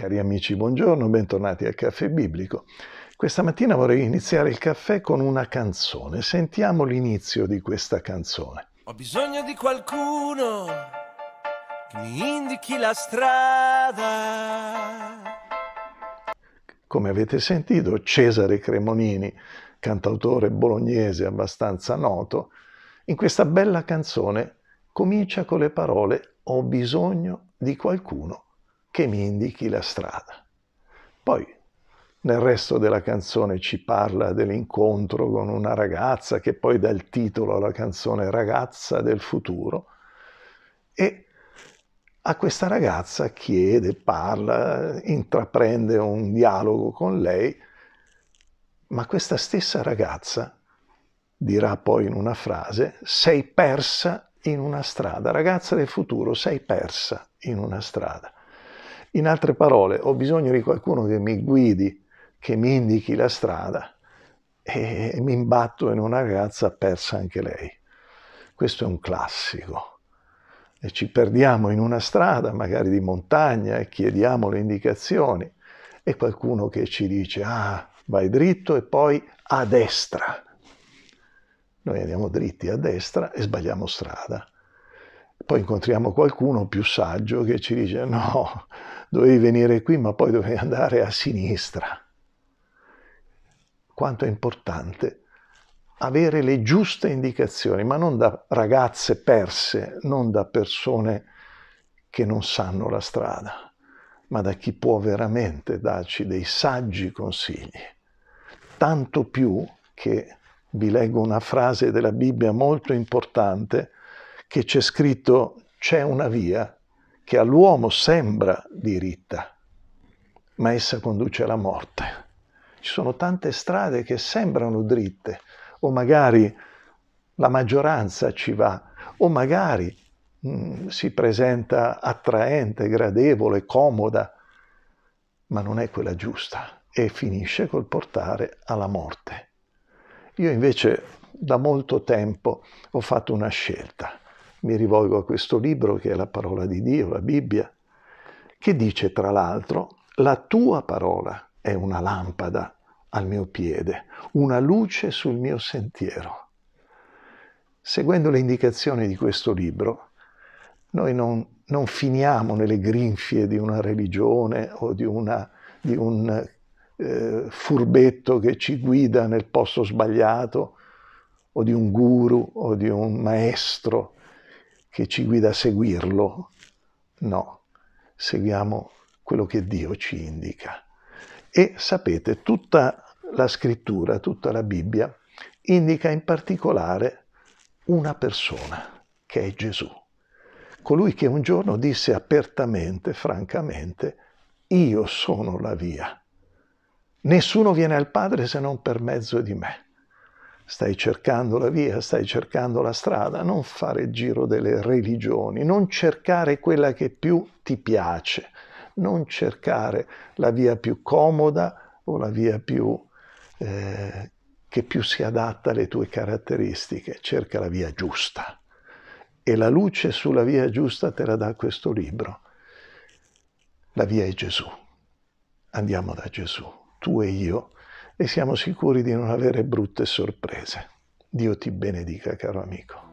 Cari amici, buongiorno, bentornati al Caffè Biblico. Questa mattina vorrei iniziare il caffè con una canzone. Sentiamo l'inizio di questa canzone. Ho bisogno di qualcuno che mi indichi la strada. Come avete sentito, Cesare Cremonini, cantautore bolognese abbastanza noto, in questa bella canzone comincia con le parole Ho bisogno di qualcuno che mi indichi la strada. Poi nel resto della canzone ci parla dell'incontro con una ragazza che poi dà il titolo alla canzone Ragazza del futuro e a questa ragazza chiede, parla, intraprende un dialogo con lei, ma questa stessa ragazza dirà poi in una frase sei persa in una strada, ragazza del futuro, sei persa in una strada. In altre parole, ho bisogno di qualcuno che mi guidi, che mi indichi la strada e mi imbatto in una ragazza persa anche lei. Questo è un classico. E ci perdiamo in una strada, magari di montagna, e chiediamo le indicazioni e qualcuno che ci dice ah, vai dritto e poi a destra. Noi andiamo dritti a destra e sbagliamo strada. Poi incontriamo qualcuno più saggio che ci dice no, dovevi venire qui ma poi dovevi andare a sinistra. Quanto è importante avere le giuste indicazioni, ma non da ragazze perse, non da persone che non sanno la strada, ma da chi può veramente darci dei saggi consigli. Tanto più che vi leggo una frase della Bibbia molto importante che c'è scritto c'è una via che all'uomo sembra diritta, ma essa conduce alla morte. Ci sono tante strade che sembrano dritte, o magari la maggioranza ci va, o magari mh, mm, si presenta attraente, gradevole, comoda, ma non è quella giusta e finisce col portare alla morte. Io invece da molto tempo ho fatto una scelta mi rivolgo a questo libro che è la parola di Dio, la Bibbia, che dice tra l'altro, la tua parola è una lampada al mio piede, una luce sul mio sentiero. Seguendo le indicazioni di questo libro, noi non, non finiamo nelle grinfie di una religione o di, una, di un eh, furbetto che ci guida nel posto sbagliato o di un guru o di un maestro che ci guida a seguirlo, no, seguiamo quello che Dio ci indica. E sapete, tutta la scrittura, tutta la Bibbia, indica in particolare una persona, che è Gesù, colui che un giorno disse apertamente, francamente, io sono la via. Nessuno viene al Padre se non per mezzo di me stai cercando la via, stai cercando la strada, non fare il giro delle religioni, non cercare quella che più ti piace, non cercare la via più comoda o la via più, eh, che più si adatta alle tue caratteristiche, cerca la via giusta. E la luce sulla via giusta te la dà questo libro. La via è Gesù. Andiamo da Gesù, tu e io e siamo sicuri di non avere brutte sorprese. Dio ti benedica, caro amico.